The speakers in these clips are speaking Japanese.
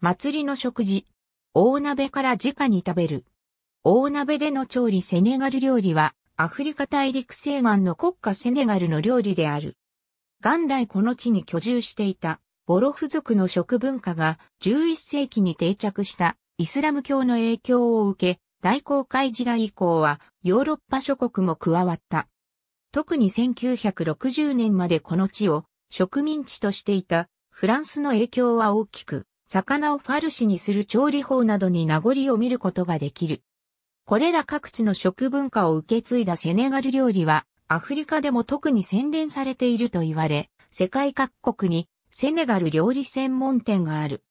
祭りの食事。大鍋から直に食べる。大鍋での調理セネガル料理は、アフリカ大陸西岸の国家セネガルの料理である。元来この地に居住していた、ボロフ族の食文化が11世紀に定着したイスラム教の影響を受け、大航海時代以降はヨーロッパ諸国も加わった。特に1960年までこの地を植民地としていたフランスの影響は大きく、魚をファルシにする調理法などに名残を見ることができる。これら各地の食文化を受け継いだセネガル料理は、アフリカでも特に洗練されていると言われ、世界各国にセネガル料理専門店がある。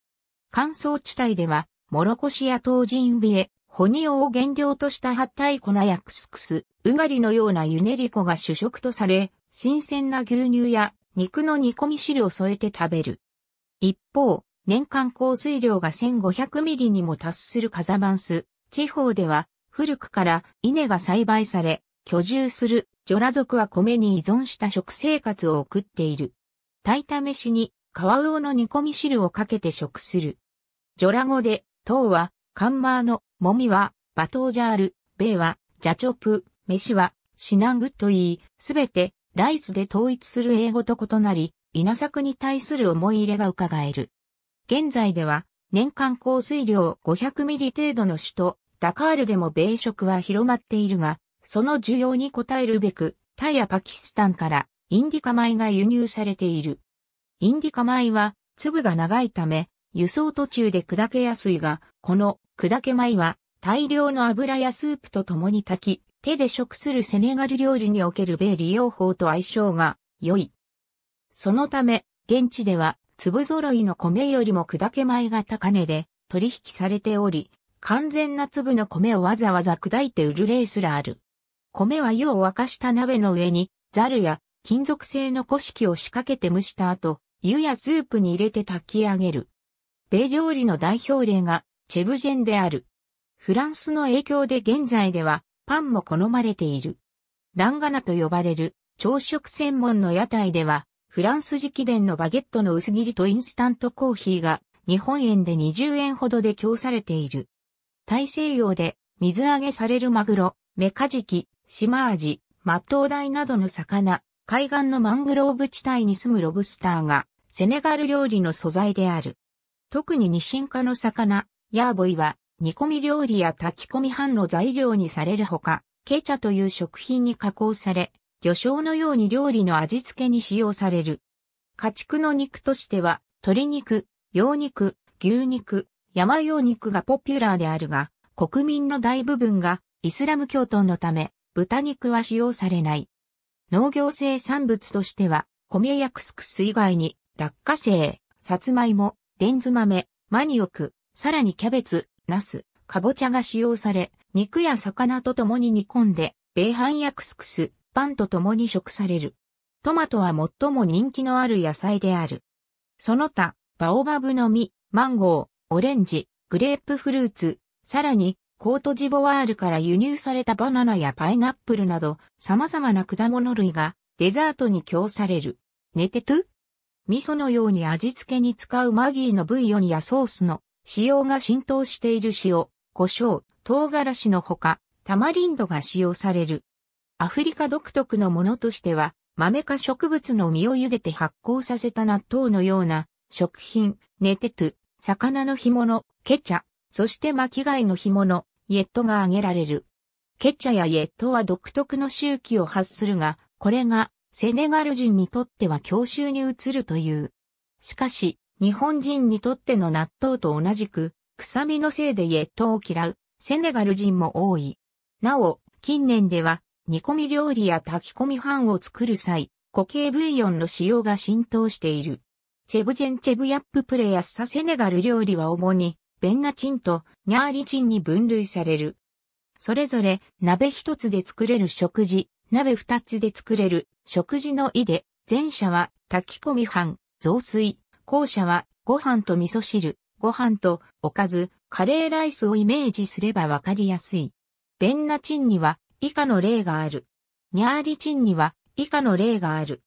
乾燥地帯では、モロコシやトジンビエ、ホニオを原料としたハ体粉やクスクス、ウガリのようなユネリコが主食とされ、新鮮な牛乳や肉の煮込み汁を添えて食べる。一方、年間降水量が1500ミリにも達するカザマンス地方では古くから稲が栽培され、居住するジョラ族は米に依存した食生活を送っている。炊いた飯にカワウオの煮込み汁をかけて食する。ジョラ語で、糖は、カンマーの、もみは、バトージャール、ベイは、ジャチョプ、飯は、シナングといい、すべて、ライスで統一する英語と異なり、稲作に対する思い入れが伺える。現在では年間降水量500ミリ程度の首都ダカールでも米食は広まっているが、その需要に応えるべく、タイやパキスタンからインディカ米が輸入されている。インディカ米は粒が長いため、輸送途中で砕けやすいが、この砕け米は大量の油やスープと共に炊き、手で食するセネガル料理における米利用法と相性が良い。そのため、現地では粒揃いの米よりも砕け前が高値で取引されており、完全な粒の米をわざわざ砕いて売るレースらある。米は湯を沸かした鍋の上に、ザルや金属製の古式を仕掛けて蒸した後、湯やスープに入れて炊き上げる。米料理の代表例がチェブジェンである。フランスの影響で現在ではパンも好まれている。ダンガナと呼ばれる朝食専門の屋台ではフランス直伝のバゲットの薄切りとインスタントコーヒーが日本円で20円ほどで供されている。大西洋で水揚げされるマグロ、メカジキ、シマアジ、マットウダイなどの魚、海岸のマングローブ地帯に住むロブスターがセネガル料理の素材である。特に二進化の魚、ヤーボイは煮込み料理や炊き込み飯の材料にされるほか、ケチャという食品に加工され、魚醤のように料理の味付けに使用される。家畜の肉としては、鶏肉、羊肉、牛肉、山羊肉がポピュラーであるが、国民の大部分がイスラム教徒のため、豚肉は使用されない。農業生産物としては、米やクスクス以外に、落花生、さつまいも、レンズ豆、マニオク、さらにキャベツ、ナス、カボチャが使用され、肉や魚と共に煮込んで、米飯やクスクス、パンと共に食される。トマトは最も人気のある野菜である。その他、バオバブの実、マンゴー、オレンジ、グレープフルーツ、さらに、コートジボワールから輸入されたバナナやパイナップルなど、様々な果物類がデザートに供される。ネテトゥ味噌のように味付けに使うマギーのブイヨニやソースの使用が浸透している塩、胡椒、唐辛子のほか、タマリンドが使用される。アフリカ独特のものとしては、豆科植物の実を茹でて発酵させた納豆のような食品、ネテトゥ、魚の干物、ケチャ、そして巻貝の干物、イエットが挙げられる。ケチャやイエットは独特の周期を発するが、これがセネガル人にとっては教習に移るという。しかし、日本人にとっての納豆と同じく、臭みのせいでイエットを嫌う、セネガル人も多い。なお、近年では、煮込み料理や炊き込み飯を作る際、固形ブイヨンの使用が浸透している。チェブジェンチェブヤッププレヤスサセネガル料理は主に、ベンナチンとニャーリチンに分類される。それぞれ、鍋一つで作れる食事、鍋二つで作れる食事の意で、前者は炊き込み飯、雑炊、後者はご飯と味噌汁、ご飯とおかず、カレーライスをイメージすればわかりやすい。ベンナチンには以下の例がある。ニャーリチンには以下の例がある。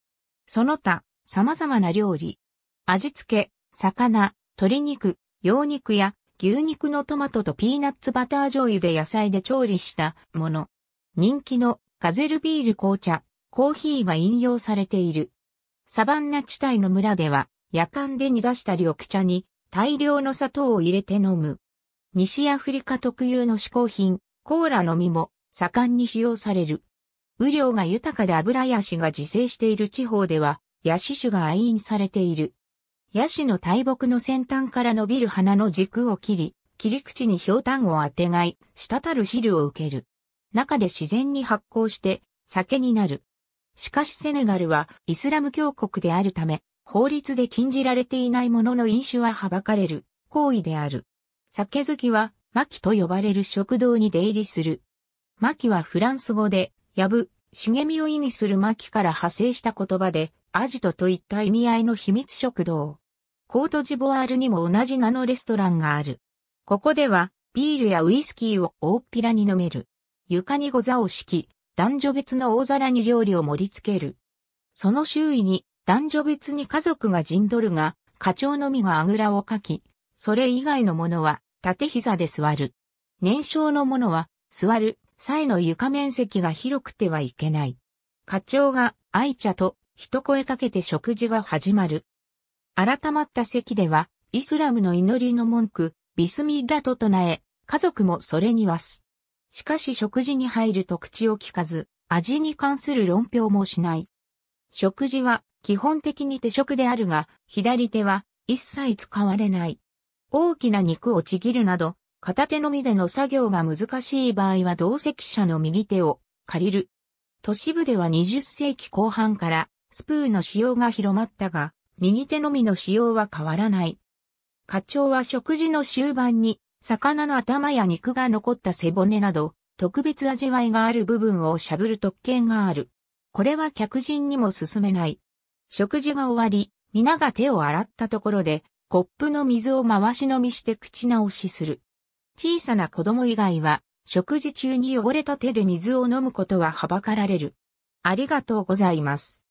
その他、様々な料理。味付け、魚、鶏肉、羊肉や牛肉のトマトとピーナッツバター醤油で野菜で調理したもの。人気のガゼルビール紅茶、コーヒーが引用されている。サバンナ地帯の村では夜間で煮出した緑茶に大量の砂糖を入れて飲む。西アフリカ特有の嗜好品、コーラの実も盛んに使用される。雨量が豊かで油ヤシが自生している地方では、ヤシ種が愛飲されている。ヤシの大木の先端から伸びる花の軸を切り、切り口に氷炭をあてがい、滴る汁を受ける。中で自然に発酵して、酒になる。しかしセネガルはイスラム教国であるため、法律で禁じられていないものの飲酒ははばかれる行為である。酒好きは、巻と呼ばれる食堂に出入りする。巻はフランス語で、やぶ、茂みを意味する巻から派生した言葉で、アジトといった意味合いの秘密食堂。コートジボワールにも同じ名のレストランがある。ここでは、ビールやウイスキーを大っぴらに飲める。床にご座を敷き、男女別の大皿に料理を盛り付ける。その周囲に、男女別に家族が陣取るが、課長のみがあぐらをかき、それ以外のものは、縦膝で座る。年少のものは、座る、際の床面積が広くてはいけない。課長が愛茶と一声かけて食事が始まる。改まった席では、イスラムの祈りの文句、ビスミラと唱え、家族もそれにわす。しかし食事に入ると口を聞かず、味に関する論評もしない。食事は基本的に手食であるが、左手は一切使われない。大きな肉をちぎるなど、片手のみでの作業が難しい場合は同席者の右手を借りる。都市部では20世紀後半からスプーの使用が広まったが、右手のみの使用は変わらない。課長は食事の終盤に、魚の頭や肉が残った背骨など、特別味わいがある部分をしゃぶる特権がある。これは客人にも進めない。食事が終わり、皆が手を洗ったところで、コップの水を回し飲みして口直しする。小さな子供以外は、食事中に汚れた手で水を飲むことははばかられる。ありがとうございます。